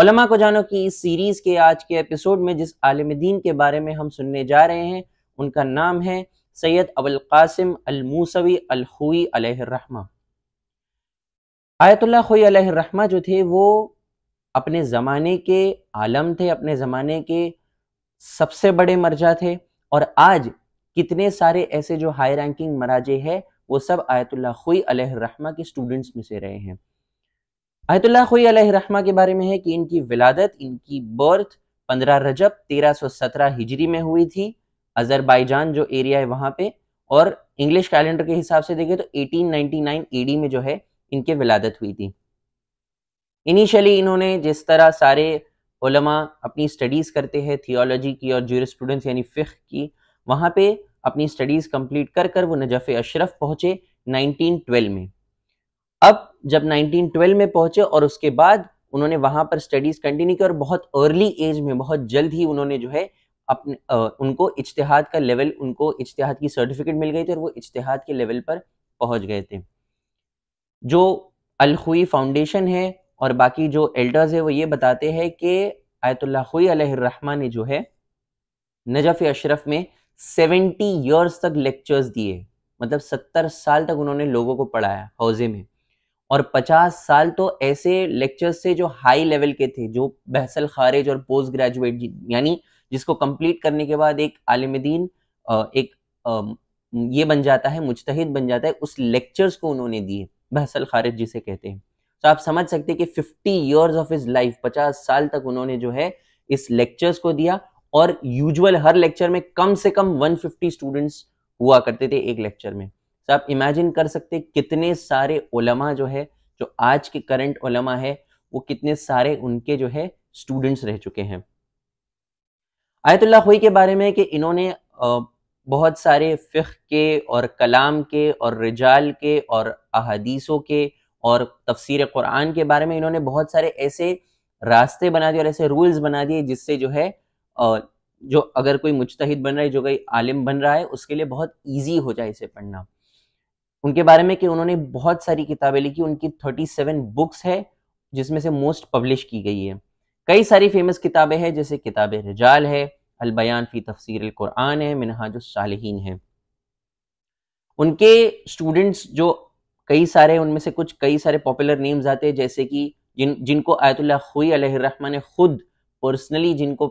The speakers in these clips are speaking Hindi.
उलमा को जानो की इस सीरीज के आज के एपिसोड में जिस आलम दीन के बारे में हम सुनने जा रहे हैं उनका नाम है सैयद अबुल कासिम अल हुई अलहमा आयतुल्ला हुई अलहमा जो थे वो अपने ज़माने के आलम थे अपने ज़माने के सबसे बड़े मर्जा थे और आज कितने सारे ऐसे जो हाई रैंकिंग मराजे हैं वो सब आयतुल्ला हुई अलहमा के स्टूडेंट्स में से रहे हैं आयतुल्ला खुई रहमा के बारे में है कि इनकी विलादत इनकी बर्थ 15 रजब 1317 हिजरी में हुई थी अजरबैजान जो एरिया है वहाँ पे और इंग्लिश कैलेंडर के हिसाब से देखें तो 1899 एडी में जो है इनके विलादत हुई थी इनिशियली इन्होंने जिस तरह सारे उलमा अपनी स्टडीज़ करते हैं थियोलॉजी की और स्टूडेंट्स यानी फिख की वहाँ पे अपनी स्टडीज़ कंप्लीट कर कर वो नजफ़ अशरफ पहुंचे 1912 में अब जब 1912 में पहुंचे और उसके बाद उन्होंने वहां पर स्टडीज कंटिन्यू की और बहुत अर्ली एज में बहुत जल्द ही उन्होंने जो है अपने उनको इज्तिहाद का लेवल उनको इज्तिहाद की सर्टिफिकेट मिल गई थी और वो इज्तिहाद के लेवल पर पहुंच गए थे जो अलखुई फाउंडेशन है और बाकी जो एल्डर्स है वो ये बताते हैं कि आयतुल्ला खुई अलहमा ने जो है नजफ अशरफ में सेवेंटी ईयर्स तक लेक्चर्स दिए मतलब सत्तर साल तक उन्होंने लोगों को पढ़ाया हौजे में और 50 साल तो ऐसे लेक्चर्स से जो हाई लेवल के थे जो बहसल खारिज और पोस्ट ग्रेजुएट यानी जिसको कंप्लीट करने के बाद एक आलिम दीन एक ये बन जाता है मुजतहिद बन जाता है उस लेक्चर्स को उन्होंने दिए बहसल खारिज जिसे कहते हैं तो आप समझ सकते हैं कि fifty years of his life पचास साल तक उन्होंने जो है इस लेक्चर्स को दिया और यूजुअल हर लेक्चर में कम से कम 150 स्टूडेंट्स हुआ करते थे एक लेक्चर में तो आप इमेजिन कर सकते कितने सारे उलमा जो है जो आज के करंट उलमा है वो कितने सारे उनके जो है स्टूडेंट्स रह चुके हैं आयतुल्ला खोई के बारे में कि इन्होंने बहुत सारे फिख के और कलाम के और रिजाल के और अहादीसों के और तफसीर कुरान के बारे में इन्होंने बहुत सारे ऐसे रास्ते बना दिए और ऐसे रूल्स बना दिए जिससे जो है जो अगर कोई मुजतहिद बन रहा है जो कोई आलिम बन रहा है उसके लिए बहुत ईजी हो जाए इसे पढ़ना उनके बारे में कि उन्होंने बहुत सारी किताबें लिखी उनकी 37 बुक्स है जिसमें से मोस्ट पब्लिश की गई है कई सारी फेमस किताबें हैं जैसे किताब रिजाल है अलबयान फी तफसर कुरान है मिनहाज सालहीन है उनके स्टूडेंट्स जो कई सारे उनमें से कुछ कई सारे पॉपुलर नेम्स आते हैं जैसे कि जिन जिनको आयतुल्ला खुई ने खुद पर्सनली जिनको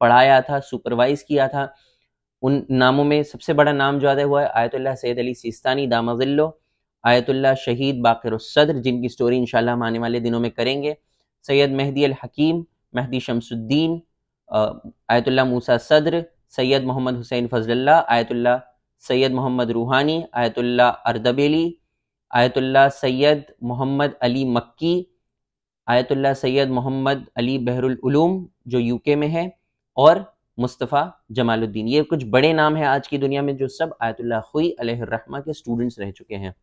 पढ़ाया था सुपरवाइज किया था उन नामों में सबसे बड़ा नाम जो आदा हुआ है आयतुल्ला सैद अली सिस्तानी दामाजिल्लो आयतुल्ला शहीद बाकर सदर जिनकी स्टोरी इंशाल्लाह हम आने वाले दिनों में करेंगे Sayed Mehdi al Hakim Mehdi Shamsuddin Ayatollah Musa Sadr Sayed Mohammad Hussain Fadlallah Ayatollah Sayed Mohammad Rouhani Ayatollah Ardabili Ayatollah Sayed Mohammad Ali Makki Ayatollah Sayed Mohammad Ali Bahrululoom जो यूके में है और मुस्तफ़ा जमालुद्दीन ये कुछ बड़े नाम हैं आज की दुनिया में जो सब आयतुल्ला खुई रहमा के स्टूडेंट्स रह चुके हैं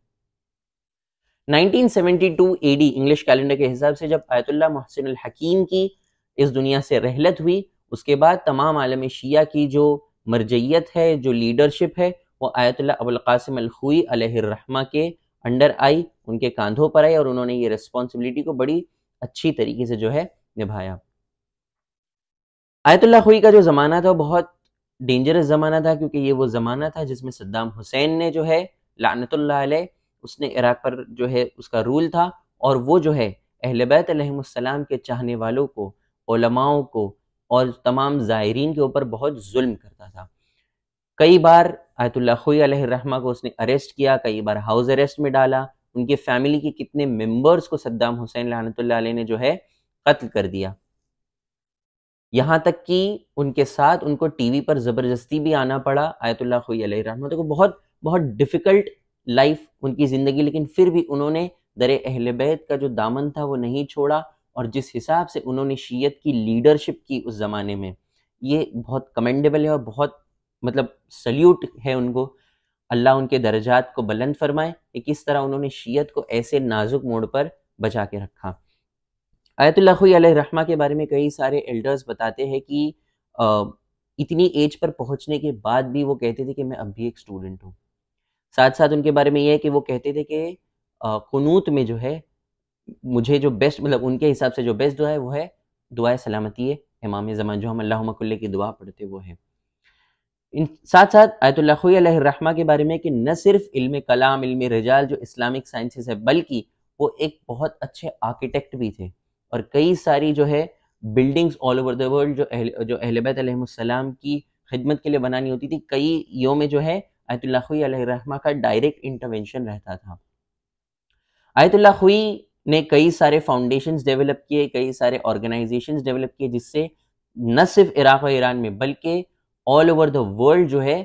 1972 एडी इंग्लिश कैलेंडर के हिसाब से जब आयतुल्ला मोहसिन हकीम की इस दुनिया से रहलत हुई उसके बाद तमाम आलम शिया की जो मरजैत है जो लीडरशिप है वो आयतुल्ला अबुलकासिम अलखुई रहमा के अंडर आई उनके कंधों पर आई और उन्होंने ये रिस्पॉन्सिबिलिटी को बड़ी अच्छी तरीके से जो है निभाया आयतुल्ला खुई का जो ज़माना था वो बहुत डेंजरस ज़माना था क्योंकि ये वो ज़माना था जिसमें सद्दाम हुसैन ने जो है लानतुल्ला उसने इराक पर जो है उसका रूल था और वो जो है अहल बैतम के चाहने वालों को ओलमाओं को और तमाम ज़ायरीन के ऊपर बहुत जुल्म करता था कई बार आयतुल्ला खुई रहमा को उसने अरेस्ट किया कई बार हाउस अरेस्ट में डाला उनके फैमिली के कितने मेंबर्स को सद्दाम हुसैन लानतुल्ला ने जो है कत्ल कर दिया यहाँ तक कि उनके साथ उनको टीवी पर ज़बरदस्ती भी आना पड़ा आयतुल्ला खुई रहमत को तो बहुत बहुत डिफ़िकल्ट लाइफ उनकी ज़िंदगी लेकिन फिर भी उन्होंने दर अहल बैत का जो दामन था वो नहीं छोड़ा और जिस हिसाब से उन्होंने शीयत की लीडरशिप की उस ज़माने में ये बहुत कमेंडेबल है और बहुत मतलब सल्यूट है उनको अल्लाह उनके दर्जात को बुलंद फरमाए कि किस तरह उन्होंने शीयत को ऐसे नाजुक मोड़ पर बचा के रखा रहमा के बारे में कई सारे एल्डर्स बताते हैं कि आ, इतनी एज पर पहुंचने के बाद भी वो कहते थे कि मैं अब भी एक स्टूडेंट हूँ साथ साथ उनके बारे में ये है कि वो कहते थे कि कनूत में जो है मुझे जो बेस्ट मतलब उनके हिसाब से जो बेस्ट दुआ है वो है दुआ सलामती है इमाम ज़मान जो हम अल्लाह की दुआ पढ़ते वो है इन साथ साथ आयतुल्लाहमा के बारे में कि न सिर्फ इल्म कलाम इल्म रजाल जो इस्लामिक साइंसेस है बल्कि वो एक बहुत अच्छे आर्किटेक्ट भी थे और कई सारी जो है buildings all over the world जो अहल, जो अहलबैतम की खिदमत के लिए बनानी होती थी कई यों में जो है आयतुल्ला रहमा का डायरेक्ट इंटरवेंशन रहता था आयतुल्ला खुई ने कई सारे फाउंडेशंस डेवलप किए कई सारे ऑर्गेनाइजेशंस डेवलप किए जिससे न सिर्फ इराक और ईरान में बल्कि ऑल ओवर द वर्ल्ड जो है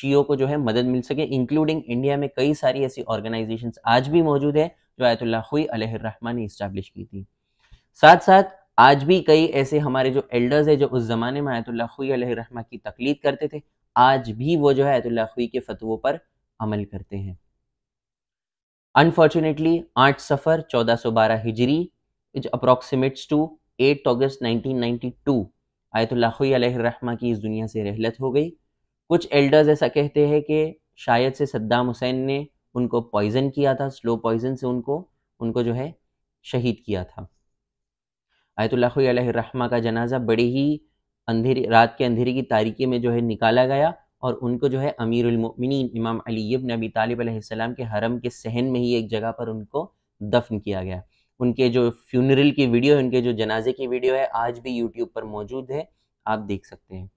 शीओ को जो है मदद मिल सके इंक्लूडिंग इंडिया में कई सारी ऐसी ऑर्गेनाइजेशंस आज भी मौजूद है जो आयतुल्ला खुई अलहरमा ने इस्टेब्लिश की थी साथ साथ आज भी कई ऐसे हमारे जो एल्डर्स है जो उस ज़माने में आयतुल्ला रहमा की तकलीद करते थे आज भी वो जो है आयतुल्ला के फतवों पर अमल करते हैं अनफॉर्चुनेटली आठ सफ़र 1412 हिजरी इज अप्रॉक्सीमेट्स टू 8 अगस्त 1992 आयतुल्ला रहमा की इस दुनिया से रहलत हो गई कुछ एल्डर्स ऐसा कहते हैं कि शायद से सद्दाम हुसैन ने उनको पॉइजन किया था स्लो पॉइजन से उनको उनको जो है शहीद किया था आयतुल्लाहमा का जनाजा बड़ी ही अंधेरी रात के अंधेरे की तारीखी में जो है निकाला गया और उनको जो है अमीरमिन इमाम अली इब्न नबी तालिब सलाम के हरम के सहन में ही एक जगह पर उनको दफन किया गया उनके जो फ्यूनरल की वीडियो है उनके जो जनाजे की वीडियो है आज भी यूट्यूब पर मौजूद है आप देख सकते हैं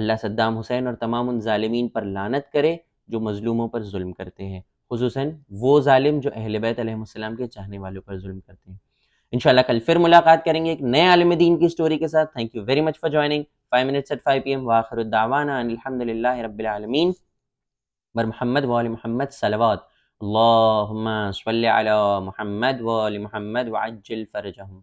अल्लाह सद्दाम हुसैन और तमाम उन ालमीन पर लानत करे जो मजलूमों पर जुल्म करते हैं खसूस वो ालिम जो अहल बैत के चाहने वालों पर जुल्म करते हैं इंशाल्लाह कल फिर मुलाकात करेंगे एक नए आलम दीन की स्टोरी के साथ thank you very much for joining five minutes at five p m वाखरुद्दावाना अलहमदिल्ला रबालमीन बर मोहम्मद वाल मोहम्मद सलवात अल्लाह सल महमद वाल महमद वाजल फ़रजहम